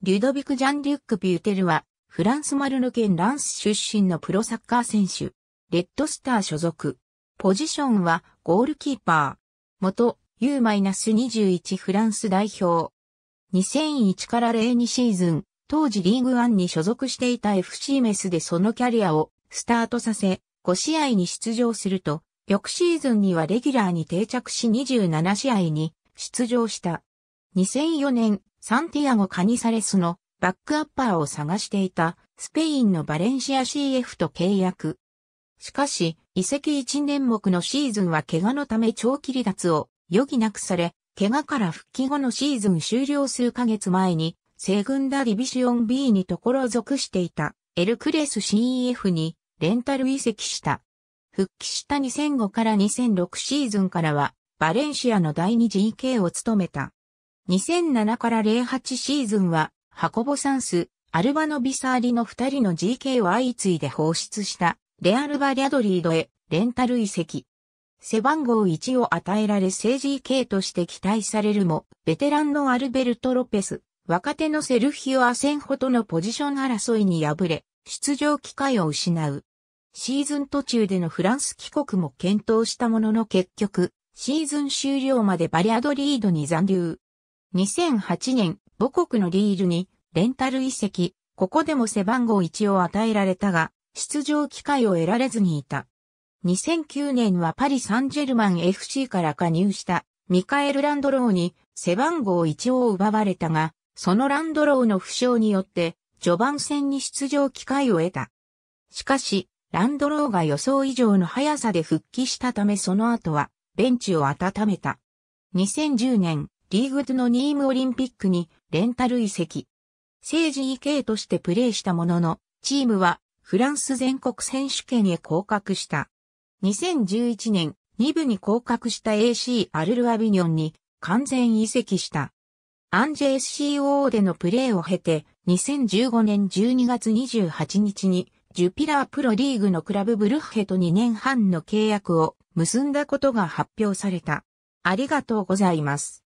リュドビク・ジャンリュック・ピューテルは、フランス・マルヌ県ランス出身のプロサッカー選手、レッドスター所属。ポジションは、ゴールキーパー。元、U-21 フランス代表。2001から02シーズン、当時リーグワンに所属していた FC メスでそのキャリアをスタートさせ、5試合に出場すると、翌シーズンにはレギュラーに定着し27試合に出場した。2004年サンティアゴ・カニサレスのバックアッパーを探していたスペインのバレンシア CF と契約。しかし、移籍1年目のシーズンは怪我のため長期離脱を余儀なくされ、怪我から復帰後のシーズン終了数ヶ月前に、西軍ダディビシオン B にところ属していたエルクレス CEF にレンタル移籍した。復帰した2005から2006シーズンからは、バレンシアの第 2GK を務めた。2007から08シーズンは、ハコボサンス、アルバノビサーリの2人の GK を相次いで放出した、レアルバ・リャドリードへ、レンタル移籍。背番号1を与えられ正 GK として期待されるも、ベテランのアルベルト・ロペス、若手のセルヒオ・アセンホとのポジション争いに敗れ、出場機会を失う。シーズン途中でのフランス帰国も検討したものの結局、シーズン終了までバリアドリードに残留。2008年、母国のリールにレンタル移籍、ここでも背番号1を与えられたが、出場機会を得られずにいた。2009年はパリ・サンジェルマン FC から加入したミカエル・ランドローに背番号1を奪われたが、そのランドローの負傷によって序盤戦に出場機会を得た。しかし、ランドローが予想以上の速さで復帰したためその後はベンチを温めた。2010年、リーグ2のニームオリンピックにレンタル移籍。政治 EK としてプレーしたものの、チームはフランス全国選手権へ降格した。2011年、2部に降格した AC アルルアビニョンに完全移籍した。アンジェ SCO でのプレーを経て、2015年12月28日に、ジュピラープロリーグのクラブブルッヘと2年半の契約を結んだことが発表された。ありがとうございます。